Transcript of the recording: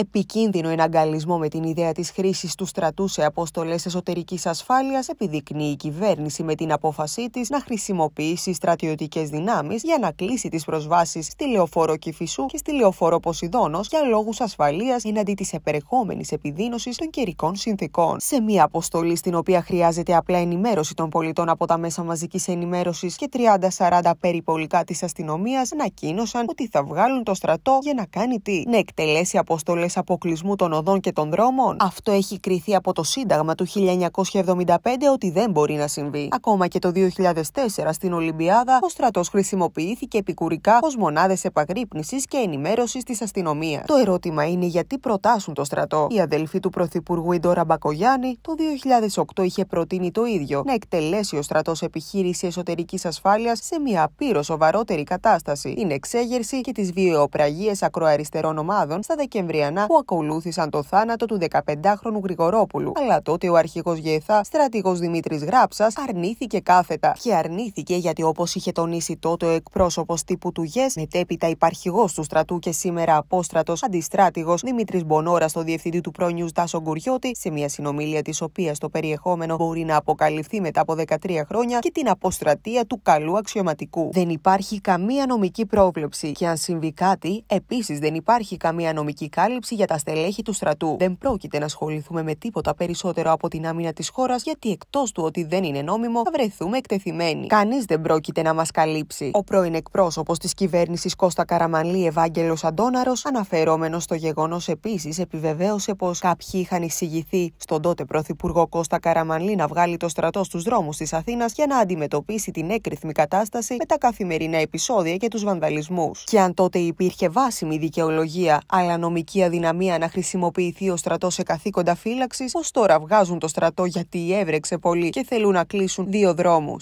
επικίνδυνο εναγκαλισμό με την ιδέα της χρήσης του στρατού σε αποστολές εσωτερικής ασφάλειας επιδεικνύει η κυβέρνηση με την απόφασή της να χρησιμοποιήσει στρατιωτικές δυνάμεις για να κλείσει τις προσβάσεις στη λεωφόρο κηφισού και στη λεωφόρο Ποσειδόνο για λόγους ασφαλείας εναντί της επερχόμενης επιδείνωσης των καιρικών συνθήκων. Σε μια αποστολή στην οποία χρειάζεται απλά ενημέρωση των πολιτών από τα μέσα μαζικής ενημέρωσης και 30-40 περιπολικά της αστυνομίας, ανακοίνωσαν ότι θα βγάλουν το στρατό για να κάνει τι. Να εκτελέσει αποστολές αποκλεισμού των οδών και των δρόμων, αυτό έχει κρυθεί από το Σύνταγμα του 1975 ότι δεν μπορεί να συμβεί. Ακόμα και το 2004 στην Ολυμπιάδα, ο στρατός χρησιμοποιήθηκε επικουρικά ως μονάδες επαγρύπνησης και ενημέρωσης της αστυνομίας. Το ερώτημα είναι γιατί προτάσουν το στρατό. Η αδελφή του Πρωθυπουργού Ιντόρα Μπακογιάννη το 2008 είχε προτείνει το ίδιο, να εκτελέσει ο στρατός επιχείρηση εσωτερικής ασφάλειας σε μια απείρως σοβαρότερη κατάσταση. Είναι εξέγερση και τις βιαιοπραγίες ακροαριστερών ομάδων στα δεκεμβριανά που ακολούθησαν το θάνατο του 15χρονου Γρηγορόπουλου. Αλλά τότε ο αρχηγός Γεθά, στρατηγός Δημήτρης Γράψας, αρνήθηκε κάθετα. Και αρνήθηκε γιατί όπως είχε τονίσει τότε ο εκπρόσωπος τύπου του ΓΕΣ, μετέπειτα υπαρχηγός του στρατού και σήμερα απόστρατος αντιστράτηγος Δημήτρης Μπονόρα στο διευθυντή του πρόνιου Στάσο Γκουριώτη, σε μια συνομιλία της οποίας το περιεχόμενο μπορεί να αποκαλυφθεί μετά από 13 χρόνια και την αποστρατεία του καλού αξιωματικού. Δεν υπάρχει καμία νομική πρόβλεψη και αν συμβεί κάτι, επίσης δεν υπάρχει καμία νομική κάλυψη πρόληψη για τα στελέχη του στρατού. Δεν πρόκειται να ασχοληθούμε με τίποτα περισσότερο από την άμυνα της χώρας, γιατί εκτός του ότι δεν είναι νόμιμο, θα βρεθούμε εκτεθειμένοι. Κανείς δεν πρόκειται να μας καλύψει. Ο πρώην εκπρόσωπος της κυβέρνησης Κώστα Καραμαλή, Ευάγγελο Αντόναρο, αναφερόμενος στο γεγονός επίσης, επιβεβαίωσε πως κάποιοι είχαν εισηγηθεί στον τότε πρωθυπουργό Κώστα Καραμαλή να βγάλει το στρατό στους δρόμους της Αθήνας για να αντιμετωπίσει την έκρηθμη κατάσταση με τα καθημερινά επεισόδια και τους βανδαλισμούς. Και αν τότε υπήρχε βάσιμη δικαιολογία, αλλά νομική Δυναμία να χρησιμοποιηθεί ο στρατός σε καθήκοντα φύλαξης, πω τώρα βγάζουν το στρατό γιατί έβρεξε πολύ και θέλουν να κλείσουν δύο δρόμους.